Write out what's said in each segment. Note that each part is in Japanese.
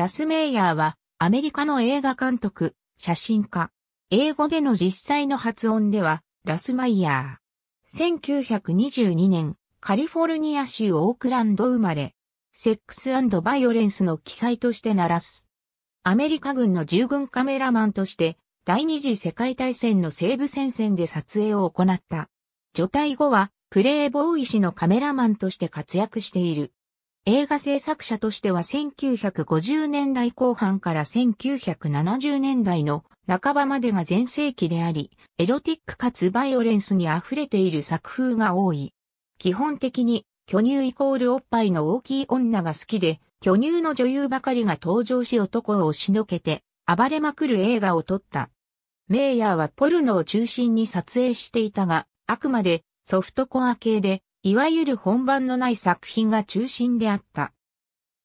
ラスメイヤーはアメリカの映画監督、写真家。英語での実際の発音ではラスマイヤー。1922年、カリフォルニア州オークランド生まれ、セックスバイオレンスの記載として鳴らす。アメリカ軍の従軍カメラマンとして、第二次世界大戦の西部戦線で撮影を行った。除隊後は、プレイボーイ氏のカメラマンとして活躍している。映画制作者としては1950年代後半から1970年代の半ばまでが前世紀であり、エロティックかつバイオレンスに溢れている作風が多い。基本的に、巨乳イコールおっぱいの大きい女が好きで、巨乳の女優ばかりが登場し男を押しのけて、暴れまくる映画を撮った。メイヤーはポルノを中心に撮影していたが、あくまでソフトコア系で、いわゆる本番のない作品が中心であった。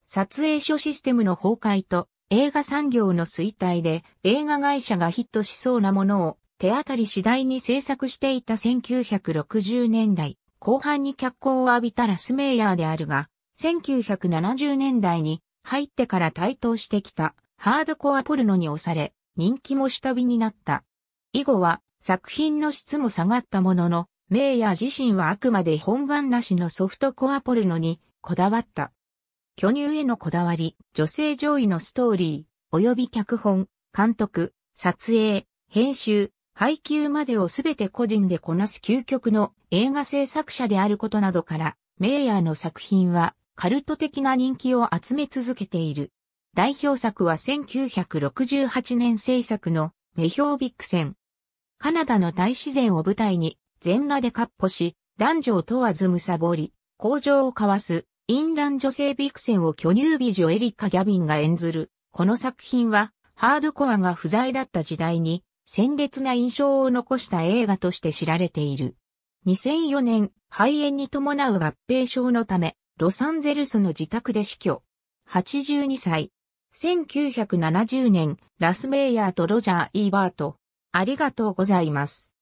撮影所システムの崩壊と映画産業の衰退で映画会社がヒットしそうなものを手当たり次第に制作していた1960年代後半に脚光を浴びたラスメイヤーであるが、1970年代に入ってから台頭してきたハードコアポルノに押され人気も下火になった。以後は作品の質も下がったもののメイヤー自身はあくまで本番なしのソフトコアポルノにこだわった。巨乳へのこだわり、女性上位のストーリー、及び脚本、監督、撮影、編集、配給までをすべて個人でこなす究極の映画制作者であることなどから、メイヤーの作品はカルト的な人気を集め続けている。代表作は1968年制作のメヒョービック戦。カナダの大自然を舞台に全裸でッ歩し、男女を問わずむさぼり、工場を交わす、インラン女性ビクセンを巨乳美女エリカ・ギャビンが演ずる。この作品は、ハードコアが不在だった時代に、鮮烈な印象を残した映画として知られている。2004年、肺炎に伴う合併症のため、ロサンゼルスの自宅で死去。82歳。1970年、ラス・メイヤーとロジャー・イーバート。ありがとうございます。